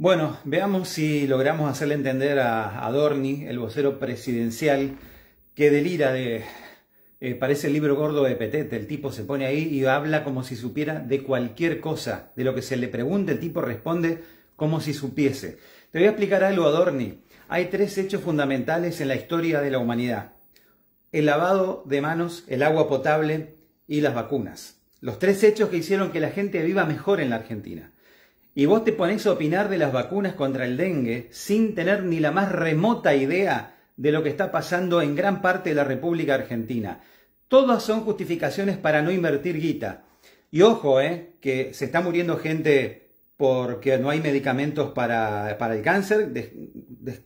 Bueno, veamos si logramos hacerle entender a Adorni, el vocero presidencial, que delira de... Eh, parece el libro gordo de Petete, el tipo se pone ahí y habla como si supiera de cualquier cosa, de lo que se le pregunte, el tipo responde como si supiese. Te voy a explicar algo, Adorni. Hay tres hechos fundamentales en la historia de la humanidad. El lavado de manos, el agua potable y las vacunas. Los tres hechos que hicieron que la gente viva mejor en la Argentina. Y vos te pones a opinar de las vacunas contra el dengue sin tener ni la más remota idea de lo que está pasando en gran parte de la República Argentina. Todas son justificaciones para no invertir guita. Y ojo, eh, que se está muriendo gente porque no hay medicamentos para, el cáncer,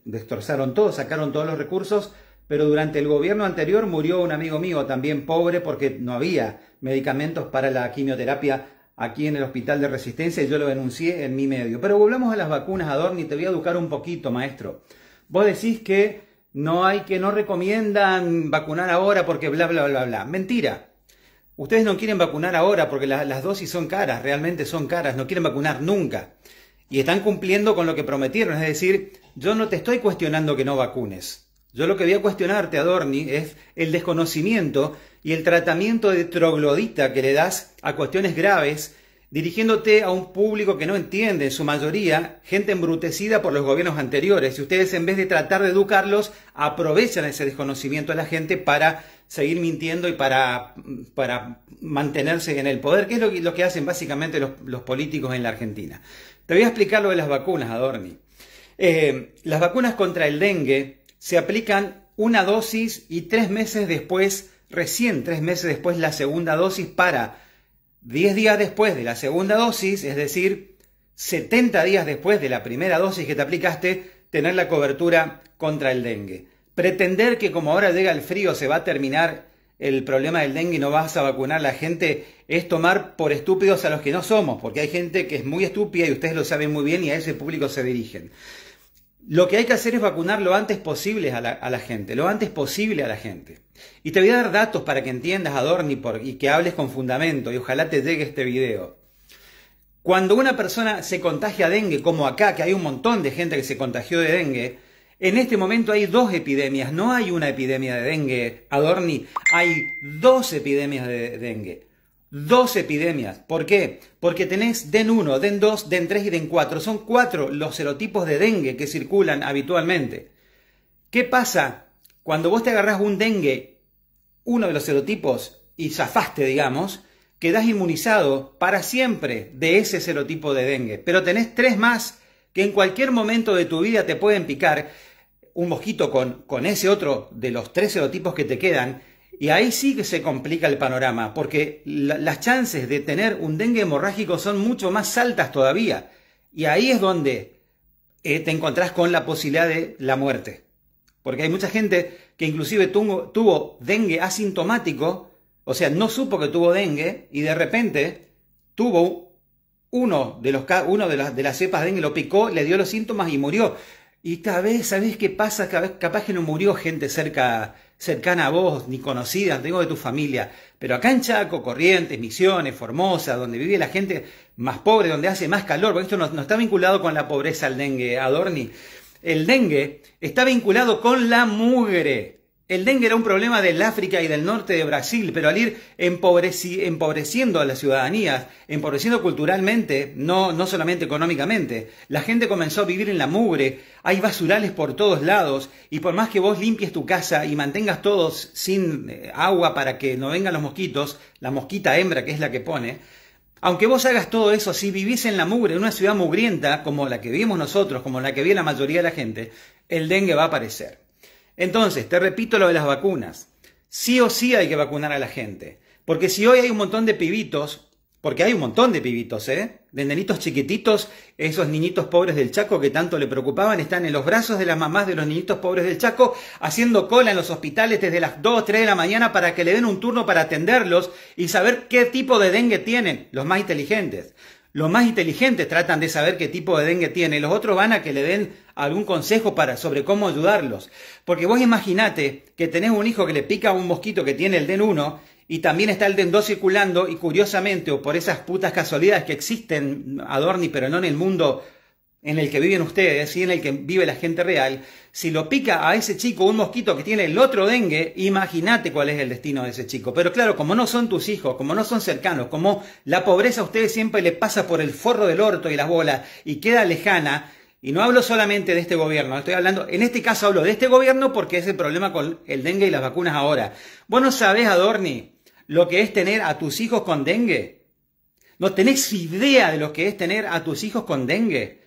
Destrozaron todo, sacaron todos los recursos, pero durante el gobierno anterior murió un amigo mío también pobre porque no había medicamentos para la quimioterapia aquí en el Hospital de Resistencia y yo lo denuncié en mi medio. Pero volvamos a las vacunas, Adorni, te voy a educar un poquito, maestro. Vos decís que no hay que no recomiendan vacunar ahora porque bla, bla, bla, bla. Mentira. Ustedes no quieren vacunar ahora porque las dosis son caras, realmente son caras, no quieren vacunar nunca. Y están cumpliendo con lo que prometieron. Es decir, yo no te estoy cuestionando que no vacunes. Yo lo que voy a cuestionarte, Adorni, es el desconocimiento y el tratamiento de troglodita que le das a cuestiones graves, dirigiéndote a un público que no entiende, en su mayoría, gente embrutecida por los gobiernos anteriores. Y ustedes, en vez de tratar de educarlos, aprovechan ese desconocimiento de la gente para seguir mintiendo y para, para mantenerse en el poder, que es lo que, hacen básicamente los, políticos en la Argentina. Te voy a explicar lo de las vacunas, Adorni. Eh, las vacunas contra el dengue se aplican una dosis y tres meses después, recién tres meses después, la segunda dosis para 10 días después de la segunda dosis, es decir, 70 días después de la primera dosis que te aplicaste, tener la cobertura contra el dengue. Pretender que como ahora llega el frío se va a terminar el problema del dengue y no vas a vacunar a la gente es tomar por estúpidos a los que no somos, porque hay gente que es muy estúpida y ustedes lo saben muy bien y a ese público se dirigen. Lo que hay que hacer es vacunar lo antes posible a la, gente, lo antes posible a la gente. Y te voy a dar datos para que entiendas, Adorni, Dorni y que hables con fundamento, y ojalá te llegue este video. Cuando una persona se contagia dengue, como acá, que hay un montón de gente que se contagió de dengue, en este momento hay dos epidemias, no hay una epidemia de dengue, Adorni, hay dos epidemias de dengue dos epidemias. ¿Por qué? Porque tenés DEN 1, DEN 2, DEN 3 y DEN 4. Son cuatro los serotipos de dengue que circulan habitualmente. ¿Qué pasa cuando vos te agarrás un dengue, uno de los serotipos, y zafaste, digamos? Quedás inmunizado para siempre de ese serotipo de dengue. Pero tenés tres más que en cualquier momento de tu vida te pueden picar. Un mosquito con, con ese otro de los tres serotipos que te quedan y ahí sí que se complica el panorama, porque las chances de tener un dengue hemorrágico son mucho más altas todavía. Y ahí es donde eh, te encontrás con la posibilidad de la muerte. Porque hay mucha gente que inclusive tuvo, dengue asintomático, o sea, no supo que tuvo dengue y de repente tuvo uno de, los, uno de, las, de las cepas de dengue, lo picó, le dio los síntomas y murió. Y cada vez, ¿sabés qué pasa? capaz que no murió gente cerca cercana a vos, ni conocida, tengo de tu familia. Pero acá en Chaco, Corrientes, Misiones, Formosa, donde vive la gente más pobre, donde hace más calor, porque esto no, está vinculado con la pobreza al dengue, Adorni. El dengue está vinculado con la mugre. El dengue era un problema del África y del norte de Brasil, pero al ir empobreciendo a las ciudadanías, empobreciendo culturalmente, no, no solamente económicamente, la gente comenzó a vivir en la mugre, hay basurales por todos lados, y por más que vos limpies tu casa y mantengas todos sin eh, agua para que no vengan los mosquitos, la mosquita hembra que es la que pone, aunque vos hagas todo eso, si vivís en la mugre, en una ciudad mugrienta como la que vivimos nosotros, como la que vive la mayoría de la gente, el dengue va a aparecer. Entonces, te repito lo de las vacunas. Sí o sí hay que vacunar a la gente. Porque si hoy hay un montón de pibitos, porque hay un montón de pibitos, ¿eh? De nenitos chiquititos, esos niñitos pobres del Chaco que tanto le preocupaban, están en los brazos de las mamás de los niñitos pobres del Chaco, haciendo cola en los hospitales desde las 2, 3 de la mañana para que le den un turno para atenderlos y saber qué tipo de dengue tienen los más inteligentes. Los más inteligentes tratan de saber qué tipo de dengue tiene. Los otros van a que le den algún consejo para, sobre cómo ayudarlos. Porque vos imaginate que tenés un hijo que le pica a un mosquito que tiene el DEN 1 y también está el DEN 2 circulando y curiosamente o por esas putas casualidades que existen, Adorni, pero no en el mundo en el que viven ustedes y en el que vive la gente real, si lo pica a ese chico un mosquito que tiene el otro dengue, imagínate cuál es el destino de ese chico. Pero claro, como no son tus hijos, como no son cercanos, como la pobreza a ustedes siempre le pasa por el forro del orto y las bolas y queda lejana, y no hablo solamente de este gobierno, estoy hablando, en este caso hablo de este gobierno porque es el problema con el dengue y las vacunas ahora. Vos no sabés, Adorni, lo que es tener a tus hijos con dengue. No tenés idea de lo que es tener a tus hijos con dengue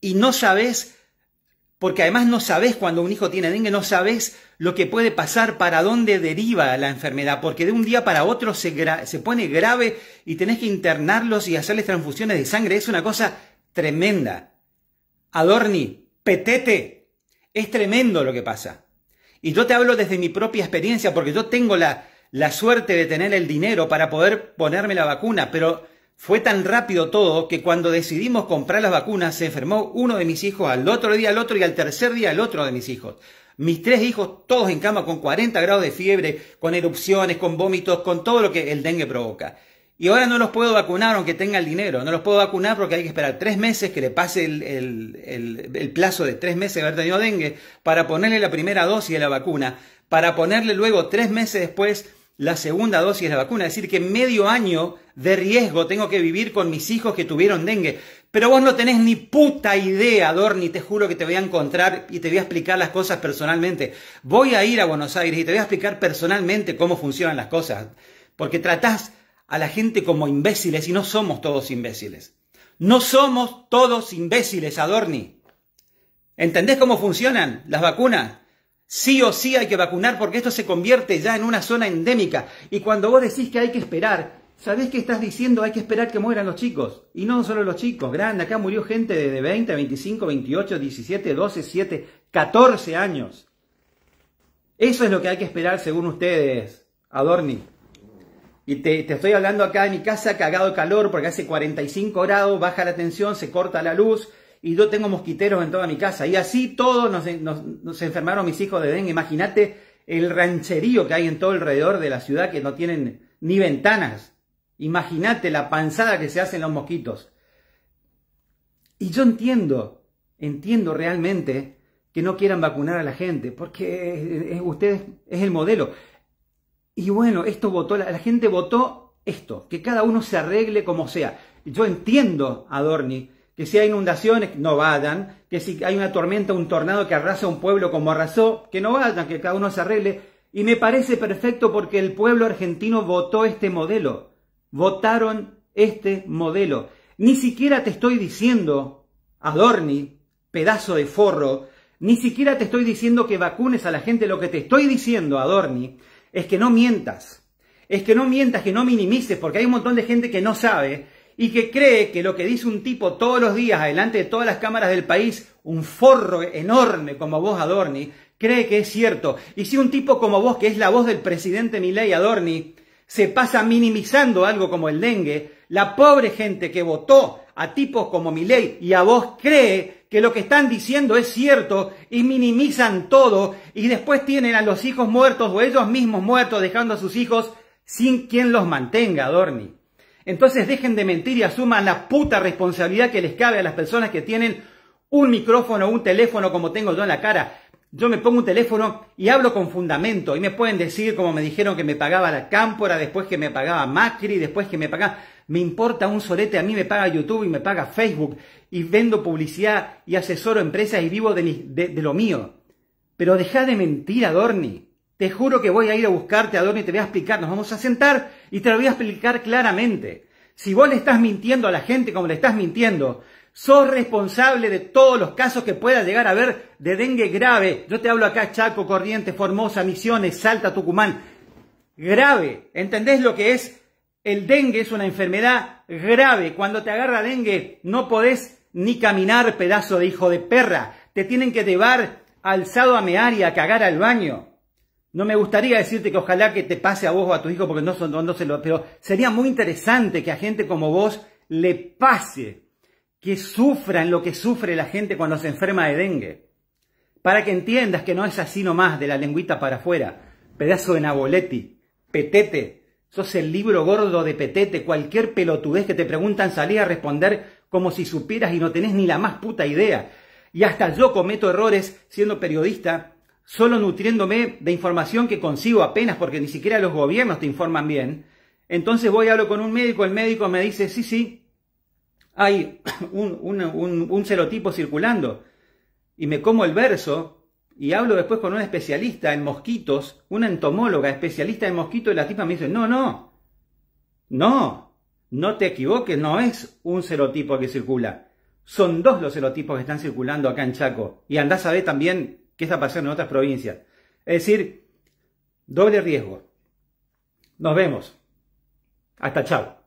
y no sabes, porque además no sabes cuando un hijo tiene dengue, no sabes lo que puede pasar, para dónde deriva la enfermedad, porque de un día para otro se, se pone grave y tenés que internarlos y hacerles transfusiones de sangre. Es una cosa tremenda. Adorni, petete, es tremendo lo que pasa. Y yo te hablo desde mi propia experiencia, porque yo tengo la, la suerte de tener el dinero para poder ponerme la vacuna, pero fue tan rápido todo que cuando decidimos comprar las vacunas se enfermó uno de mis hijos, al otro día al otro y al tercer día al otro de mis hijos. Mis tres hijos todos en cama con 40 grados de fiebre, con erupciones, con vómitos, con todo lo que el dengue provoca. Y ahora no los puedo vacunar aunque tenga el dinero. No los puedo vacunar porque hay que esperar tres meses que le pase el, el, plazo de tres meses de haber tenido dengue para ponerle la primera dosis de la vacuna, para ponerle luego tres meses después la segunda dosis de la vacuna. Es decir, que medio año de riesgo tengo que vivir con mis hijos que tuvieron dengue. Pero vos no tenés ni puta idea, Adorni. te juro que te voy a encontrar y te voy a explicar las cosas personalmente. Voy a ir a Buenos Aires y te voy a explicar personalmente cómo funcionan las cosas. Porque tratás a la gente como imbéciles y no somos todos imbéciles. No somos todos imbéciles, Adorni. ¿Entendés cómo funcionan las vacunas? Sí o sí hay que vacunar porque esto se convierte ya en una zona endémica. Y cuando vos decís que hay que esperar, ¿sabés qué estás diciendo? Hay que esperar que mueran los chicos. Y no solo los chicos, grande, acá murió gente de 20, 25, 28, 17, 12, 7, 14 años. Eso es lo que hay que esperar según ustedes, Adorni. Y te, te, estoy hablando acá en mi casa, cagado de calor, porque hace 45 grados, baja la tensión, se corta la luz, y yo tengo mosquiteros en toda mi casa. Y así todos nos, enfermaron mis hijos de dengue. Imagínate el rancherío que hay en todo alrededor de la ciudad que no tienen ni ventanas. Imagínate la panzada que se hacen los mosquitos. Y yo entiendo, entiendo realmente que no quieran vacunar a la gente, porque ustedes es el modelo. Y bueno, esto votó, la, la gente votó esto, que cada uno se arregle como sea. Yo entiendo a Dorni que si hay inundaciones, no vayan, que si hay una tormenta, un tornado que arrasa un pueblo como arrasó, que no vayan, que cada uno se arregle. Y me parece perfecto porque el pueblo argentino votó este modelo, votaron este modelo. Ni siquiera te estoy diciendo, Adorni, pedazo de forro, ni siquiera te estoy diciendo que vacunes a la gente, lo que te estoy diciendo, Adorni, es que no mientas, es que no mientas, que no minimices, porque hay un montón de gente que no sabe y que cree que lo que dice un tipo todos los días adelante de todas las cámaras del país, un forro enorme como vos Adorni, cree que es cierto. Y si un tipo como vos, que es la voz del presidente Milei Adorni, se pasa minimizando algo como el dengue, la pobre gente que votó a tipos como Milei y a vos cree que lo que están diciendo es cierto y minimizan todo y después tienen a los hijos muertos o ellos mismos muertos dejando a sus hijos sin quien los mantenga, Adorni. Entonces dejen de mentir y asuman la puta responsabilidad que les cabe a las personas que tienen un micrófono o un teléfono como tengo yo en la cara. Yo me pongo un teléfono y hablo con fundamento y me pueden decir como me dijeron que me pagaba la cámpora, después que me pagaba Macri, después que me pagaba... Me importa un solete, a mí me paga YouTube y me paga Facebook y vendo publicidad y asesoro empresas y vivo de, lo mío. Pero deja de mentir, Adorni. Te juro que voy a ir a buscarte, Adorni, y te voy a explicar. Nos vamos a sentar y te lo voy a explicar claramente. Si vos le estás mintiendo a la gente como le estás mintiendo, sos responsable de todos los casos que pueda llegar a haber de dengue grave. Yo te hablo acá, Chaco, Corrientes, Formosa, Misiones, Salta, Tucumán. Grave. ¿Entendés lo que es? El dengue es una enfermedad grave. Cuando te agarra dengue no podés ni caminar, pedazo de hijo de perra. Te tienen que llevar alzado a mear y a cagar al baño. No me gustaría decirte que ojalá que te pase a vos o a tus hijos porque no, son no se lo... Pero sería muy interesante que a gente como vos le pase, que sufran lo que sufre la gente cuando se enferma de dengue. Para que entiendas que no es así nomás, de la lengüita para afuera. Pedazo de naboletti petete, sos el libro gordo de petete, cualquier pelotudez que te preguntan salí a responder como si supieras y no tenés ni la más puta idea. Y hasta yo cometo errores siendo periodista solo nutriéndome de información que consigo apenas porque ni siquiera los gobiernos te informan bien, entonces voy, hablo con un médico, el médico me dice, sí, sí, hay un, un, un, un serotipo circulando, y me como el verso, y hablo después con un especialista en mosquitos, una entomóloga especialista en mosquitos, y la tipa me dice, no, no, no, no te equivoques, no es un serotipo que circula. Son dos los serotipos que están circulando acá en Chaco. Y andás a ver también que está pasando en otras provincias. Es decir, doble riesgo. Nos vemos. Hasta chao.